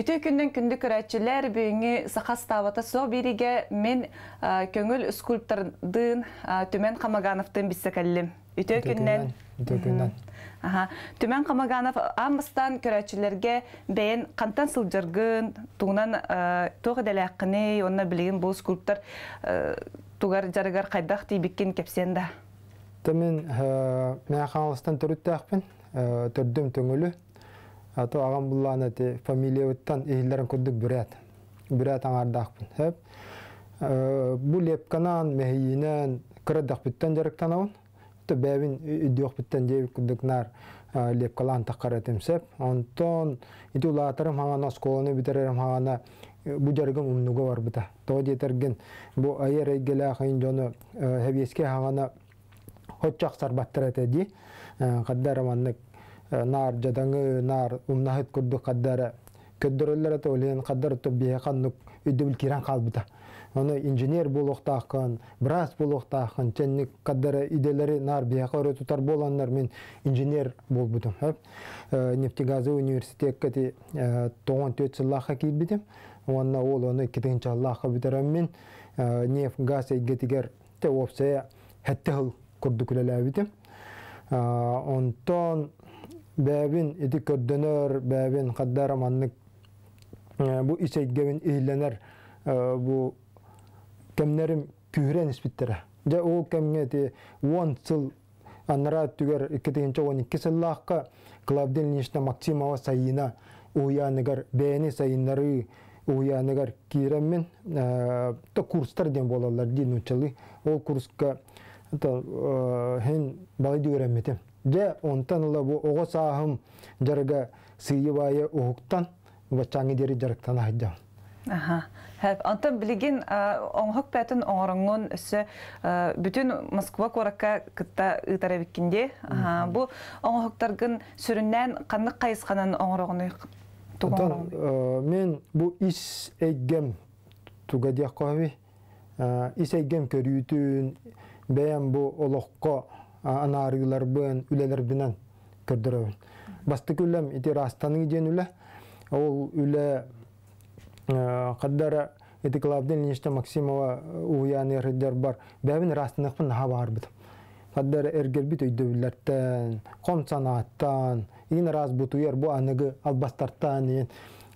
Үтө күннен күнді үрәтчілер бүйіңі сақастабата со береге мен көңіл скульптордың Түмен Қамагановтың бісікәлім. Үтө күннен. Үтө күннен. Түмен амыстан көрәчеләргә бәен қантан сыл тугынан тогы дәләкне, онна билген бу скульптор тугар жарыгар кайдах ди биккен кепсен да. Төмен Ато ағам бұллан әте фамилия өттен егілерін көрдік бүрәт. Бүрәт аңардақпын. Хәп. Э, Бұл епканан, мәхейінен, кірдақ біттен жарықтан ауын. Ты бәвін үйдіоқ біттен дейіп күдік нар э, лепкалан таққар әтімсеп. Онтон, иті ұлатырым ағана, сколыны бітерерім ағана, э, бұ жарғым ұмнуға бар бұта. Тоғы детерген, бұ айыр әйгелі ақайын жоны әвеске ағана, хотчақ сарбаттыр әтеді. Қаддар аманнық нар жадаңы нар умнахыт курдук каддара көддөрөллөр ата олен каддар топ киран калбыта оны инженер болуктаакын брас болуктаакын ченни каддара иделери нар бияка боландар мен инженер болбудум нефтегазовый университетке тоон төт сыллаакка кирбитим онна ол оны китигинчаллаакка битерем мен неф газ эйгетигер те хетте онтон бәбин ити көрдөнөр бәбин қаддар аманнык ә, бу исейгебин ийленер ә, бу кемнерим күйрен испиттере ол кемге сыл түгер максимова сайына уянигар сайыннары уянигар мен ә, то курстар ден болалар дейін ол курска хен балайды де онтан ла бу ого саахым жарга сыйыбайы ухуктан вачаңы дери жарктан айдам. Аха. Хәп антан билеген оңһак пәтен оңорыңын үсі бүтін Москва коракка кытта ытара биккенде. Бұл бу оңһактаргын сүрүннән канны кайысқанын оңорогыны туган. Мен бұл іс эгем туга дияк кави. Ис эгем көрүтүн бәям бу олоққа анарыылар бын үлелер бынан көрдөрөбүн бастык үлем ити растаның иден үле ол үле каддара э, эти клавдин ниште максимова э, уяны рыдер бар бәбин растыныкпын наха барбыт каддара эргербит өйдөбүллерттен ком санааттан ин раз бутуер бу аныгы албастартан ен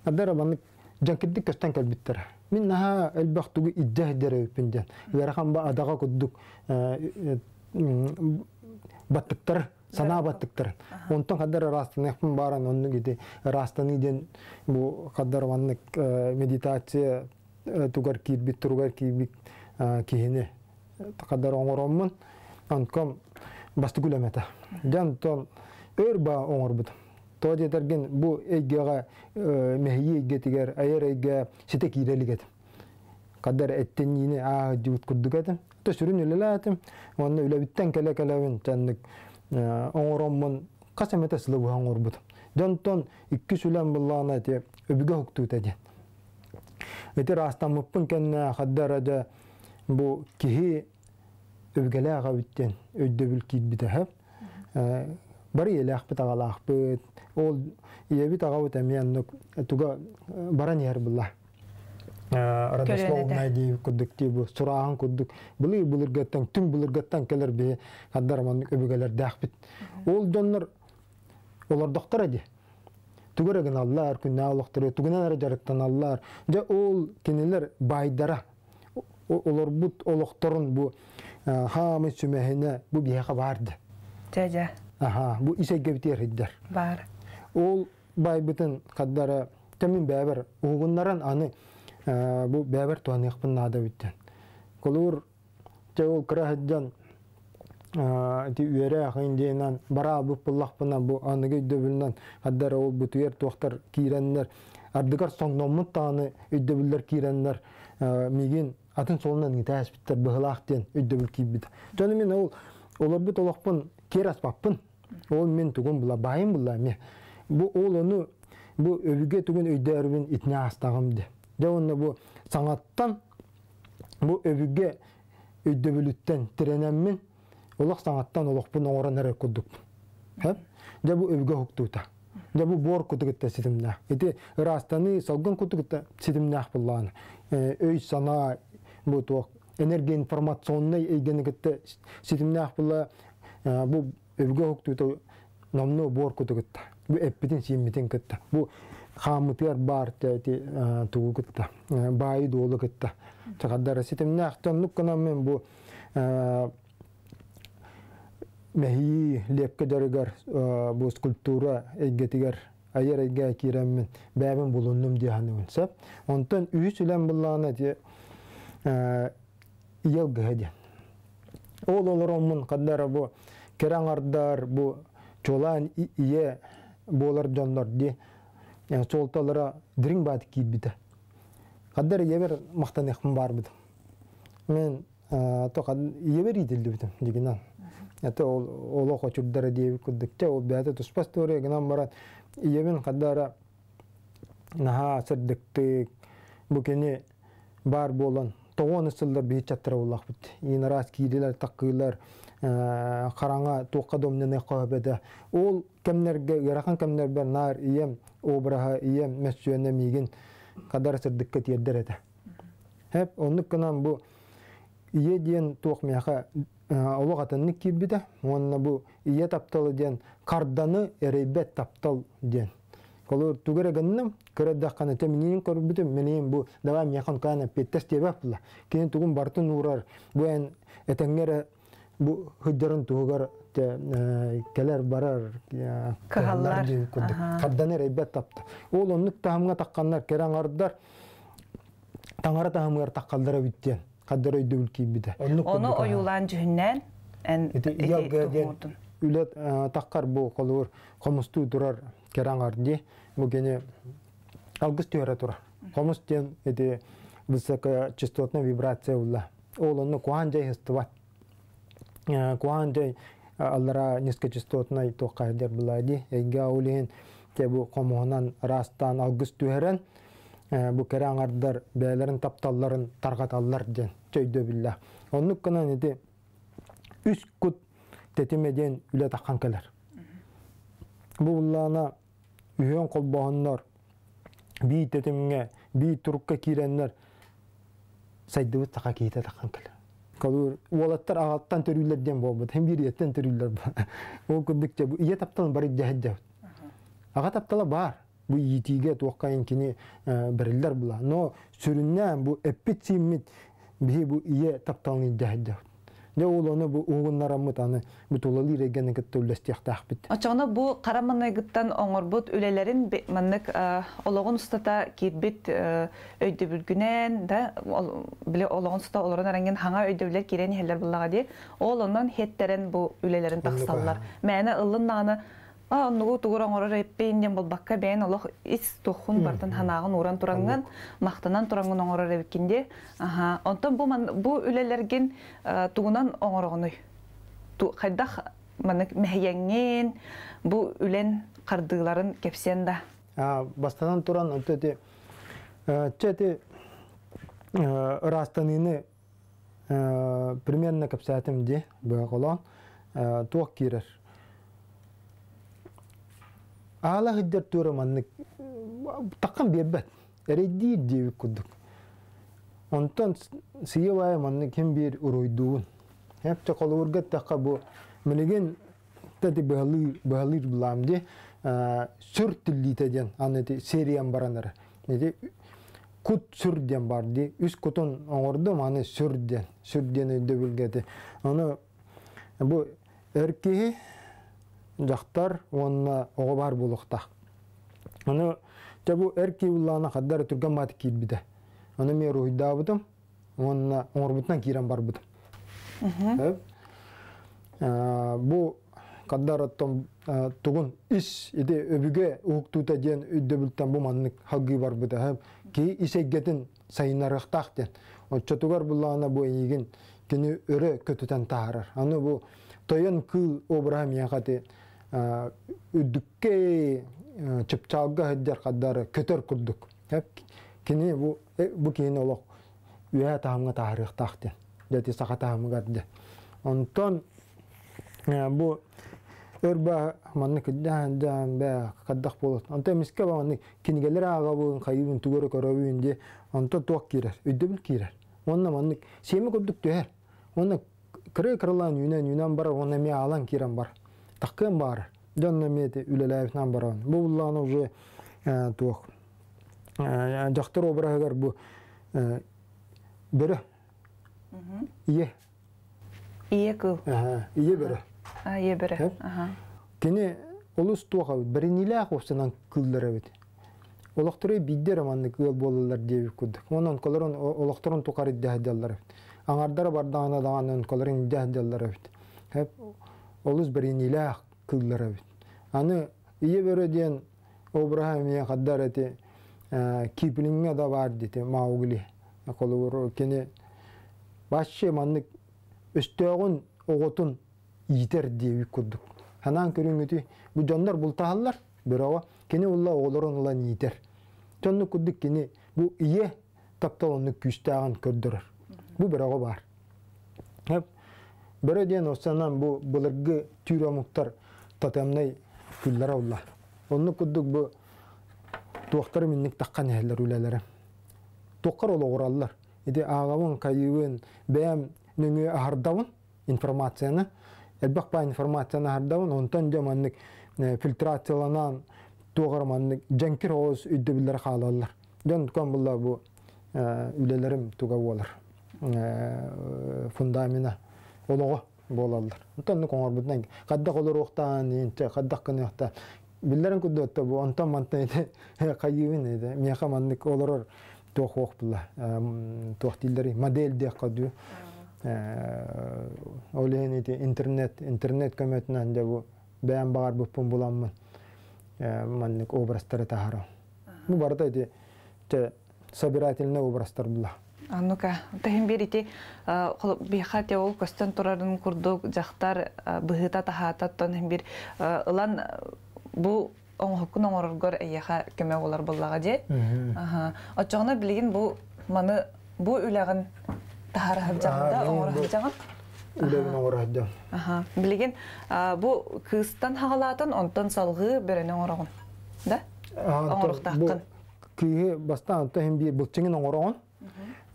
каддара баны жанкиддик көстен келбиттер мин наха элбактугу иддехдере үпинден верахан ба адаға куддук э, баттыктар сана баттыктар онтон кадар растаныхпын баран онну кити иден бу кадар ваннык э, медитация э, тугар кирбит тургар кирбит э, кихине кадар оңороммун онком бастыкулемета жан тон өрба оңорбут тоди терген бу эйгега мехи эйге тигер айер эйге сите кирелигет кадар эттен ине а курдук курдугатым то сүрүн үлеләтем онны үләбиттен келе келевин тәнник оңороммон касемете сылы бухан орбут донтон икки сүлән буллана те өбүгө хукту тәде эти растан муппун кенне хаддарада бу кихи өбгеле агабиттен өйдөбүл кит битеһеп бар елах битагалах бит ол иебит агабыт эмияннук туга баран яр буллах родословная дейб күддік дейбі сұраған күддік бұлы бұлыргаттан түн бұлыргаттан келер бе қаддарман өбігелер дәқпіт ол доннор олар доктор әде түгірігін аллар күнне алықтыры түгінен әрі жарықтан аллар же ол кенелер байдара олар бұт олықтырын бұ хамы сүмәхіне бұ бияға барды жа жа аха бұ исәгебітер хиддер бар ол байбытын қаддары кәмін бәбір оғыннаран аны Э, бу бәбір туан яқпын нада биттен. Кулур теул крахыдан э, ти үере ахын дейнан бара бу пуллахпына бу аныгы дөбүлнан аддар ол бутуер туактар киреннер ардыгар соңномын таны үддөбүллер киреннер э, меген атын солынан гитас биттер быхлахтен үддөбүл кибит. Жаны мен ол олар бит олохпын кер аспаппын. Ол мен тугун була байым була мен. Бу ол оны бу өвүге тугун өйдөрүн итне астагым деп. Дәуінне бұ саңаттан, бұ өбігі өйдөбіліттен тіренеммін, олақ саңаттан олақпын орын әрі күддік. Дә бұ өбіге хүктуыта. Дә бұ бор күтігітті сетімді. Еті ырастаны салғын күтігітті сетімді ақ ақпыллағын. Э, өй сана бұ туақ энергия информационный эгенегетте ситимне ахпыла э, бу өвгө хоктуйта номно бор көтөгөттө бу әппетін, симмитин көтті. бу хамытыр бар тәти туу кытта бай долы кытта чагаддара ситем нахтан нуккана мен бу мехи лепке дәрігер бу скульптура әйгетігер айыр әйге әкиреммен бәбін бұлынным дияны өнсәп. Онтан үйіс үлән буллана де елгі әден. Ол олар мун қаддары бу керен бу чолан ие болар жандар де солталара дирин баат біті. қадар ебер бар барбыт мен то ебер идилдибитим дигинан это ол оқ очурдара дейіп курдикте ол бяты туспас тоория гынан барат ебен каддара наха сырдыктык бүкені бар болон тогон ысылдар бийит чаттыра буллакбыт ин раз кийдилер таккыйлар қараңа э, тоққа домнене еді ол кемнерге ярақан кемнер бар нар ием обраха ием мәсюене мигин қадар сырдыққа тиеддер эте хеп онныкынан бу ие диен тоқ мияқа ұлық э, атанны киббите онна бу ие тапталы диен қарданы эрейбет таптал диен Колор тугерегеннем кереддах кана теминин көрбүтүм менин бу давай мяхан кана петтес тебеп була. Кени тугун бартын урар. Буэн әтәңгері бу хөддөрөн тугар э, келер барар кагаллар кадданер эбет тапты ол оннук тахамга такканнар кераңардар таңара тахамгар таккалдара биттен каддар өйдө үлкийбиде ону оюлан жүннен үле таккар бу колур комусту турар кераңар ди бұл кене алгыс түйөрө турар комуст ден эти частотная вибрация улла ол онну куан жай хыстыбат Э, куан дөн э, аллара низкочастотной тохкайдер булади эйге аулиен те бу комуунан растан алгыс түһерен э, бу кере аңардар бээлерин тапталларын таргаталлар ден чөйдө билла оннук гана нети үс кут тетимеден үле таккан келер бу уллаана үйөн колбогоннор бий тетимиңе бий турукка киреннер сайдыбыт така кийите таккан келер калур уолаттар агалттан төрүүлер дем болбут хем бириеттен төрүүлер ол кырдыкча бу ие тапталын бар иддяхиддя ага таптала бар бу иитиге туоккайын кини бериллер була но сүрүннән бу эппит симмит бу ие тапталын иддяхиддя Де ол оны уғыннарам мұтаны бұтулалы иреген үгітті үлестияқтақ біт. Очығына бұ қараманай гыттан оңыр бұт үлелерін мәннік олығын ұстата кетбет өйді бүлгінен, да, біле олығын ұста оларын әрінген хаңа өйді білер керен хелер бұллаға де, ол онын хеттерін бұ үлелерін тақсалылар. Мәні ұлын наны А, нугу тугуран орар эппейінден бол бакка бейін олох ис тухун бардан ханағын уран туранган, мақтанан туранган оңорар эбеккенде. Аха, онтон бу ман бу үлелерген тугунан оңорогонуй. Ту кайдах маны бу үлен кардыгыларын кепсен да. А, бастанан туран өтөте чете растаныны примерно кепсәтем де, бу колон туак кирер. Ала хиддер тура манны таққан бербет. Эредди девик кудук. Онтон сиевая манны кем бир уройдуун. Хепте колургат тақа бу милеген тәді бағылыр бағылыр бұламде сүр аны анети сериям бараныр. Неде кут ден бар ди, үс кутун оңорды маны сүрден, ден өйді білгеді. Оны бу әркеге жақтар онына оғы бар болықта. Оны жабу әркей ұллағына қаддар түрген баты кейбіді. Оны мен рухида бұдым, оңыр оңырбытынан кейрен бар бұдым. Бұл қаддар аттым тұғын іс еде өбіге ұқтута ден үйді білттен бұл маңның халғы бар бұды. Кей ісегетін сайынарықтақ ден. Отчатугар бұллағына бұл егін кені өрі көтітен тағарар. Аны бұл э, э, э, тойын кыл обыра мияқаты үддүкке чыпчалга хыддер каддары көтөр курдук кини бу бу кини олок үэ таамга таарыхтахты дати саха таамгадды онтон бу өрбө манны кыддаан бе каддах болот онто эмиске манны кинигелер агабын кайыбын түгөрө көрөбүн де онто туак кирер үддөбүл кирер онна манны семи курдук түһер онна кыры кырылан үйнен үйнен бар онна ме алан кирен бар тақкен бар донна мети үлеләевнан баран бу булланы уже тух жактыр обрагар бу бере ие ие ку ие бере а ие бере кине улус туха бериниле хосынан күлдөрө бит олохторы биддер аманны кыл болалар деп күдүк онон колорон олохторун тукары дәһдәлләр аңардар бардагына даган колорон дәһдәлләр бит олыс біренилах кыллара бит. Аны ие бөрөден Обрахамия каддар эти ә, киплинге да бар дити Маугли. Колур кени башчы манны үстөгүн оготун итер деп күрдүк. анан көрүнгүтү бу жондар бултааллар бирова кени улла оголорун улан итер. Жонну күрдүк кени бу ие тапталонну күстаган көрдөрөр. Бу бирова бар. Бөрөден осанан бу былыргы түйрөмүктар татамнай күлләр алла. Онны күддүк бу туактар минник таккан эһлер үлеләре. Туккар олы ураллар. Иде агавын кайыбын бәм нүңе ардавын информацияны Элбақ ба информацияны ардавын онтан жаманник э, фильтрацияланан туғарманник жанкир оз үйді білдер қалалар. Жан тұқан бұла бұ э, үлелерім туға болар э, фундамина олого болаллар. Онтан коңор бүтнен кадда колор уктан инче кадда кыныкта биллерин күдөттө бу онтан мантан эде кайыбын эде мияка мандык олорор тох ох була тох тилдери модель дек каду э, олен эти интернет интернет көмөтүнөн де бу бағар багар буппун буламмын э, мандык образтары тахарым. Бу барда эти собирательный образтар була. Аннука, тахим берите, биха те ол көстен тұрарын курду жақтар бұғыта тахата тон бир ылан бу оңхоккун оңороргор эйяха көмө болар боллага же. билген бу маны бу үләгін тахарахып А оңорахып жағын. Үләгін оңорахып жағын. Билген бу салғы берен Да? бастан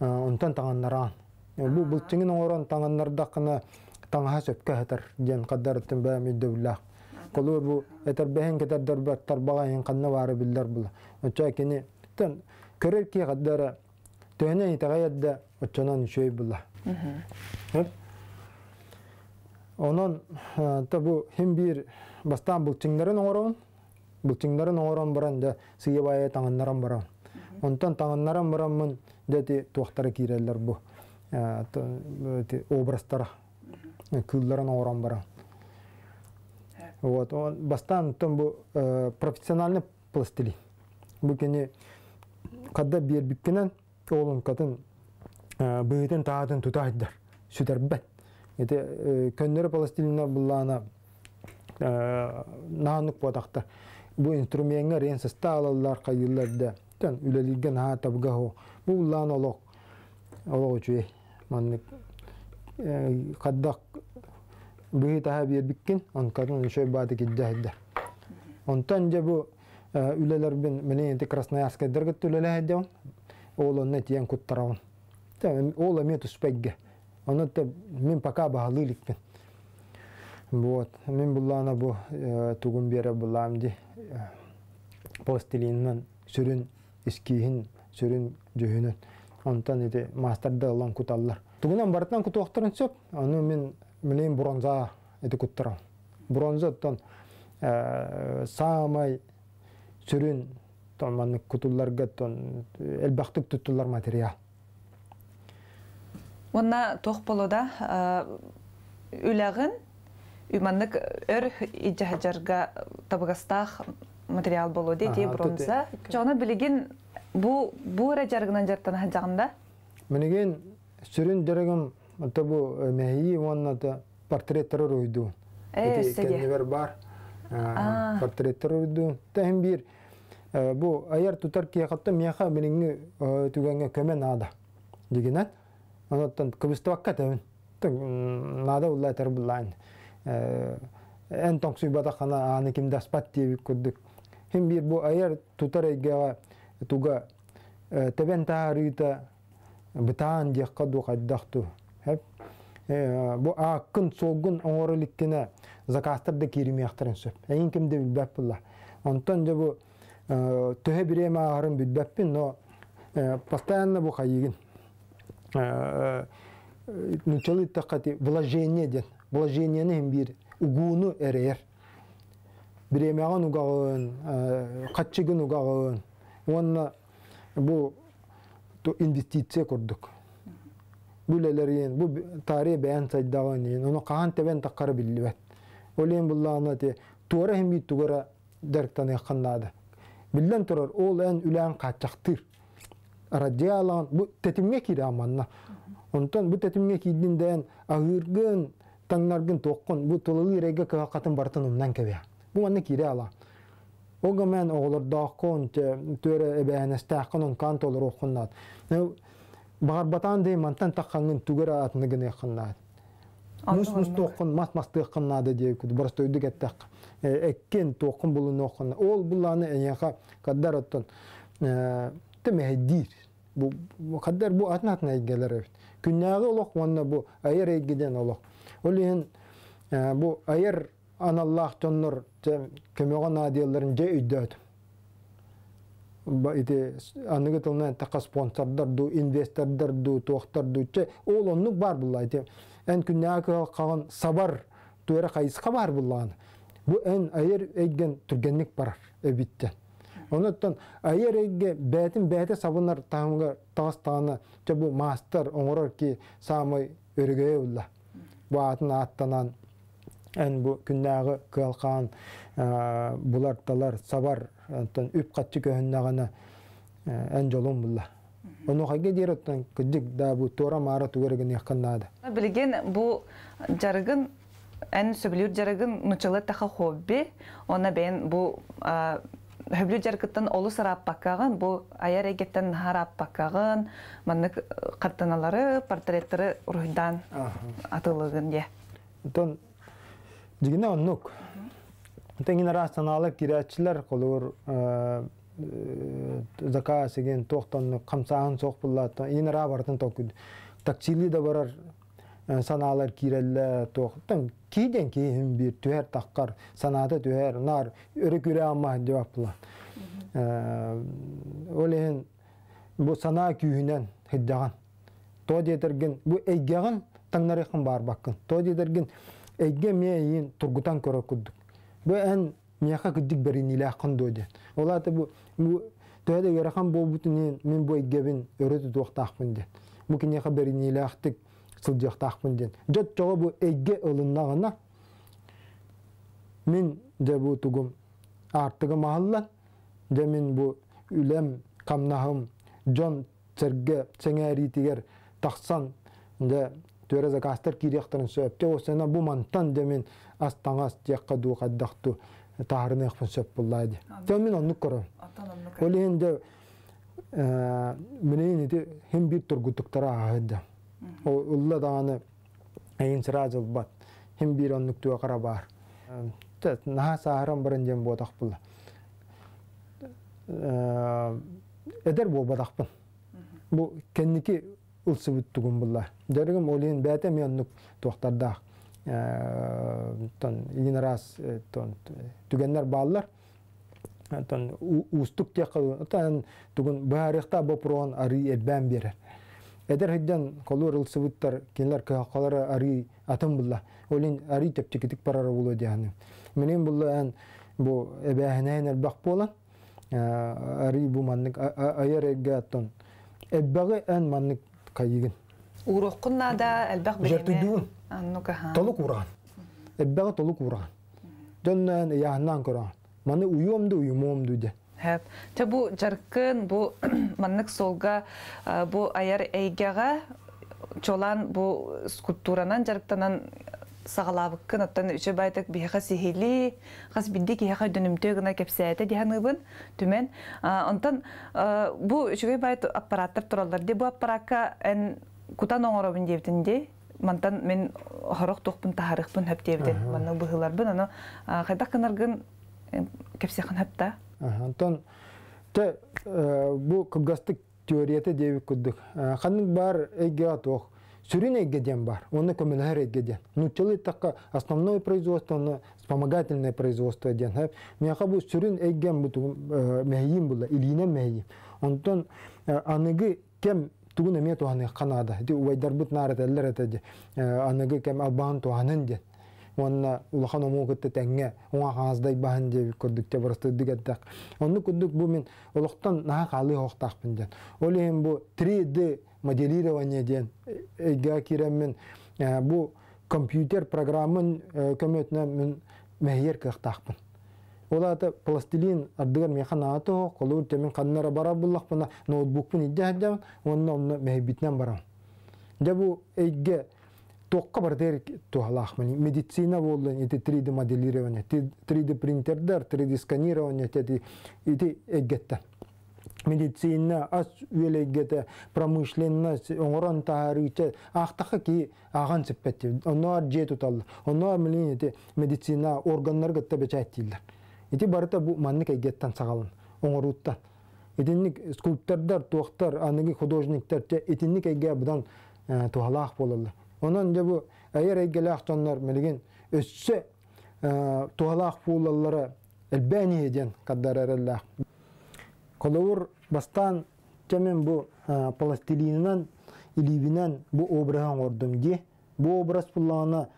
Э, онтан таңаннаран. Э, бу бул тиңин орон таңаннарда кына таңаха сөпкә хәтер ден кадәр тем бәм идәүлә. Колу бу этер бәһен кадәр дәрбәр тарбаган канны бары билдер бул. Өчә кине тен көрер ки кадәр төне итәгәдә өчәнән шөй булла. Онон бу хим бир бастан бул тиңнәрен орон бул тиңнәрен орон баран да сыйбая таңаннаран баран. Онтан таңаннаран баран дәте туақтары киреллер бұ образтар күллерін орам бара вот он бастан тон бұ э, профессиональный пластилин бұл кене қадда бербипкенен олын қатын э, бүйітін таатын тұтайдар сүтер бәт ете э, көннері пластилиннер бұллана нанық бұатақтар бұл инструментіңер ренсіста алалар да үлелілген ға табға уллаан олох олоочуе маннык каддак быһы таһа биэрбиккин онкатын үшөй бааты киджаһидда онтон же бу үлелербин мени энти красноярска дергет үлелеһедеон олонна тиен куттараун ола мет успегге оно мен пока баалыыликпин вот мен буллана бу тугун бере булаамди постилиннан сүрүн искиихин сөрін жөһүнөн онтан мастерді олан күталылар. Түгінен тугунан барытынан оқтырын сөп оны мен мүлейін бронза еді куттарам бронза тұн э, саамай сүрүн тон маны кутулларга тон э, элбактык туттулар материал онна тох болуда э, үләгін үманнык өр иджахаджарга табығастақ материал болу дейти бронза жоны билигин Бу бу ра жартан хажагында. Минеген сүрүн дөрөгөм мата бу мәйи вонната портреттер ройду. Э, кеннер э, бар. Э, портреттер ройду. Тәһим бир бу аяр тутар кияқатта мияха минеңе түгәнгә көмә нада. Дигенән анаттан кыбыстывакка тәмен. Нада улла тәр буллайн. Эн тоңсуй бада хана аны кимдә спат дип күрдек. Хим бир бу аяр тутар әйгәва туга э, тебен таарыта бытаан диэхқа дуқаддахту хэп э, бу ааккын солгун оңороликкине заказтарда киримиахтарын сөп эйин кимде билбеппилла онтон же бу э, төһө биреме аарым билбеппин но постоянно бу хайигин нучалыттакати вложение ден вложениенин бир угууну эрэер биремеаган угагын күн угагын онна бу инвестиция курдук бүлелерин бу тарихи бәян сайдагын оны каан тебен таккара билбет олен буллана те тугара дарктан билден турар ол эн үлән радиалан бу тетимге аманна онтон бу тетимге агыргын таңнаргын токкон бу кебе бу Оға олар дақын төрі әбәәністәққынын кант олыр Бағар батан дей мантан таққанын түгір атынығын еқыннат. Мұс-мұс тоқын, мас-масты еқыннады дей күді, Бұрыс өйдік әттәқ. Әккен тоқын бұлын оқынна. Ол бұланы әнеға қаддар өттін. Тім дейір. Қаддар бұ атын әйгелер өт. Күннәғі олық, онына бұ айыр әйгеден олық. Ол ең бұл айыр аналлақ тонныр кемеған адияларын же үйдөөт ити аныгы тылна така спонсордар ду инвестордар ду тохтар ду че ол оннук бар булла Ән күнде күннәкы қалған сабар туэра қайысқа бар буллаган Бұ ән айыр эйген түргенник бар эбитте онуттан айыр эйге бәтін бәті сабынар таңга тагыстаны же бу мастер оңорор самы самый өргөй улла атын аттанан ән бу күннәгы кылкан ә, буларталар сабар антан үп катты көһүннәгәнә ән жолым булла. Оны хаге диреттен күддик да бу тора мара тугырыгын якыннады. Билген бу жарыгын ән сөбүлүр жарыгын нучала таха хобби, она бен бу ә, Хөблү жаргыттан олы сырап бакаган, бу аяр эгеттен харап бакаган, манны э, картаналары, портреттары руйдан атылыгын де. Дегенде оннук. Теңин арастаналык кирәтчилер колур заказ еген тоқтанны қамсағын соқ бұллатты ин ра бартын токуд таксили да барар саналар кирелле тоқтан кейден кейін бир түһәр таққар санаты түһәр нар өрі күре амма жауап бұла олеген бұл сана күйінен хиддаған то дедерген бұл әйгеғын таңнарықын бар баққын то дедерген мен мейін тұргутан көрі күддік. Бұ ән мияқа күддік бәрін илі ақын дөді. Олаты бұл төәді ғырақан бол бұтын мен бұ әйгебін өрөті тұқта ақпын де. Бұ кенеқа бәрін илі ақтық сылдияқта ақпын де. Жөт жоғы бұ әйге ұлынна мен де бу тұғым артығы мағыллан, де мен бу үлем, камнахым, жон, церге, цеңәрі тегер, тақсан, де төре заказтар кирехтарын сөпте осына э, э, э, бу мантан демен астаңас тек қаду қаддақты тағырын әқпін сөп буллайды. Төмен онны көрім. Ол енді менен еді хем бир тургутуктара Ұлла дағаны әйін сыра жыл бат. Хем бір онны түе қара бар. Наға наха бірін дем жем бұл. булла. Эдер бо Бұл Бу кенники ылсыбыт э, э, э, тугун булла. Дөрөгөм олин бәтем яннук туактарда тон ин раз тон түгәннәр баллар тон устук тиякы тон тугун барыкта бопрон ари элбән берер. Эдер хиддән колор ылсыбыттар кинләр калары ари атым булла. Олин ари тәптикетик парара булы дияны. Менен булла ан бу эбәһенән әлбәк болан ари бу маннык аярыга тон. Эббәгы ан маннык кайыгын урохкунна да элбах билеме аннука ха толук ураган эббага толук ураган жоннан яаннан көраган маны уюмду уюмомду де Хәп. Тэ бу жарқын, бу маннык солға, бу аяр эйгеға чолан бу скульптуранан жарктанан сағалабыккын оттан үчө байтык биха сихили хас бидди киха дүнүмтө гына кепсээте диһаныбын түмен онтон бу үчүгэй байт аппараттар тураллар ди бу аппаратка эн кутан оңоробун диэбитинди мантан мен хорох тухпун тахарыхпын хэп диэбитин манна быһыларбын ону хайдах кынаргын э, кепсехан хэп да онтон те э, бу кыбгастык теорияте диэбик куддук э, ханнык баар эйге атох Сюрин гедем бар, оны гедем. Ну, Нучалы такка основное производство, но вспомогательное производство ден. Мяха хабу сюрин эгген буту мэйим була, илине мэйим. Онтон аныгы кем не мету туаны канада. Ди уайдар бут нарат эллер эте аныгы кем албан туанын Он Онна улахан ому кытты тәңге, оңа хаңаздай баһын деп те варсты дигат Онны Он бу мен улықтан улахтан қалы хоқтақпын ден. Олейін бу 3D моделирование ден эйга киреммин э, бу компьютер программын э, көмөтүнө мен мэйер кыктакпын олаты пластилин ардыгар механато колур темин каннара бара буллакпына ноутбукпун иддехдем онно онно мэйбитнен барам де бу эйге тоққа бар дер тухалахмани медицина болдун эти 3D моделирование 3D принтердер 3D сканирование эти эти эгеттен медицина, ас үйлегеті, промышленность, оңырон тағарычы, ақтықы ки аған сіппетті. Онуар жет ұталды. мүлін еті медицина органлар гетті бечәттілдер. Ити барыта бұ маннық әйгеттен сағалын, оңыруттан. етінік скульптордар, туақтар, аныги художниктар, етінік әйге бұдан ә, туғалақ болылды. Онан же бұ әйер әйгелі ақтанлар мілген өссі ә, туғалақ болылары әлбәне еден қаддар әрелі Колоор бастан тәмен бу пластилинынан илибинен бу обрахан ордым де. Бу образ пуллана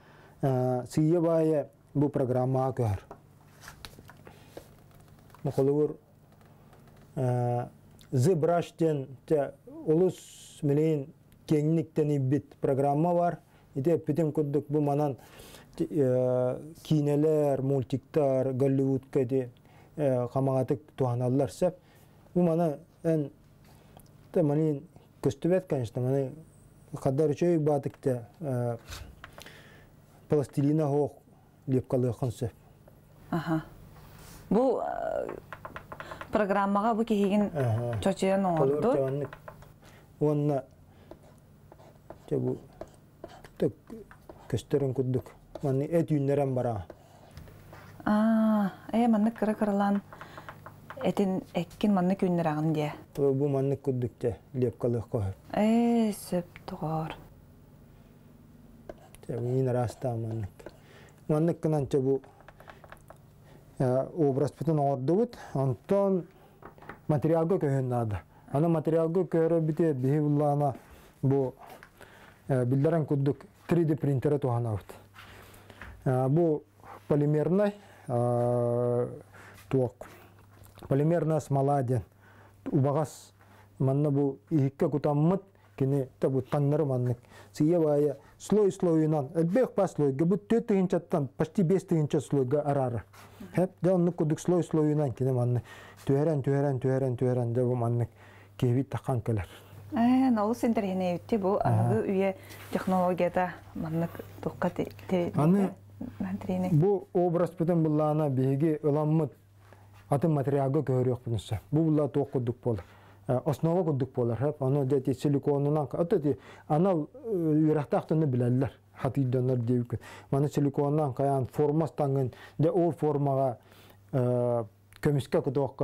сыйе бая бу программа көр. Мухолур зы браштен те улус менен кеңниктен иббит программа бар. Иде петем көддік бу манан кинелер, мультиктар, кеди де қамағатык туаналлар сеп умана эн те мани көстүбет конечно мани каддар үчөй баатыкте пластилина хох лепкалы хонсе аха бу программага бу кихигин чочуян оңорду онна те бу тек көстөрүн куддук мани эт үйүннерен бара а э маннык кыры кырылан Этин эккин манны күннерагын дия. де. бу манны күддүктө леп калык кой. Э, сөп тоор. Те мин раста манны. Манны кынан те бу э, образ бүтүн ордубут. Антон материалга көйөн нада. Ана материалга көрө бите бихуллана бу э, билдерен күддүк 3D принтера Э Бу полимерный э, туак полимерная смола ден убагас манна бу ихикке кутаммыт кини табу танныр маннык сие бая слой слойынан элбек па слой гы бут төт тыгынчаттан почти бес тыгынча слойга арары хеп да онны кудук слой слойынан кине манны төһәрен төһәрен төһәрен төһәрен да бу маннык кеби таккан келер э ол сендер ене өтті бұл аңғы үйе технологияда манны тұққа те Аны, бұл образ бұтын бұллағына беги ұламмыт атын материалга көрөк Бұл Бу булла тоқ кудук болар. Э, основа кудук болар. Аны дети ана атети анал үрәхтактыны э, биләләр. Хатидәннәр дип. Маны силиконнан каян формастанғын, де ол формага э, көмүскә кудук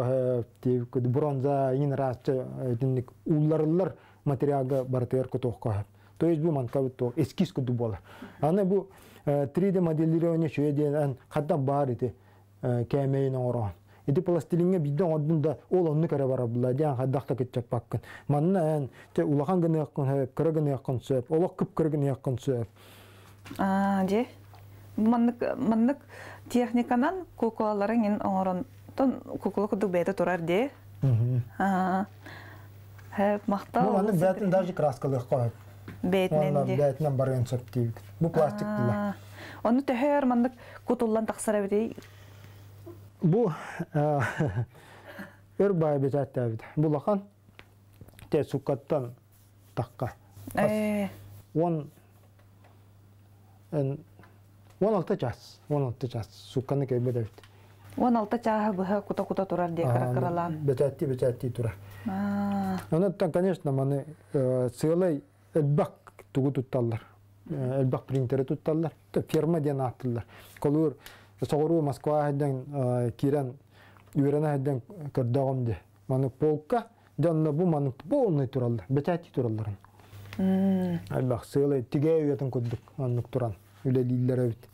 дип куд бронза инрачы динник улларлар материалга бартер кудук каһ. То есть бу бұл бу эскиз куду болар. Аны бу 3D өне шөйеден хатта бар иде кәмейінің оран. Эти пластилинге бидден оддун да ол онны кара бара була дян хаддахта кетчек баккын. Манна эн те улахан гыны яқын хөп, кыра гыны яккын сөп, олок кып кыра гыны яккын сөп. А, де. Маннык маннык техниканан кукулаларын ин оңорон тон кукулу кудук бейте турар де. А. Хөп мактал. Ну, аны бәтен даже краскалык коеп. Бәйтнен де. Бәйтнен барган сөп дейбик. Бу пластик дила. Оны төһөр маннык кутуллан тахсара бирей Бу өрбай э, бетәт тәбид. Бу лахан те сукаттан такка. Э. Он он алты час, он алты час сукканы кебе дәбит. Он алты чаһы быһа кута-кута турар дия каракарала. Бетәтти бетәтти тура. Оны тан, конечно, маны э, сыйлай элбак тугу тутталлар. Элбак принтері тутталлар. Ферма ден аттылар. Колур соғыру Москва хәддән кирен үрәнә хәддән көрдәгәм ди. Маны полка дәнне бу маны полны туралды, бетәти туралдарын М. Альбах сыйлы тигәй үтен күрдек, аны туран. Үле дилләре бит.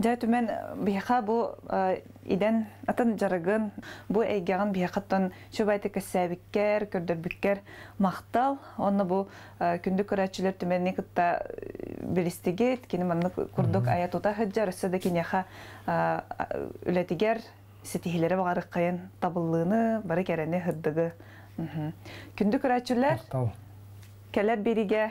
Жа мен бияқа бұл иден атын жарығын бұл әйгеғін бияқаттан шөбайты көрдір көрдірбіккер мақтал. Оны бұл э, күнді көрәтшілер түмен күтті э, білістіге, кені мұны құрдық аят ұта хыджар, үсі де яқа э, үләтігер сетихилері бағарық қайын табылығыны бары кәрәне хырдығы. Күнді көрәтшілер кәләп беріге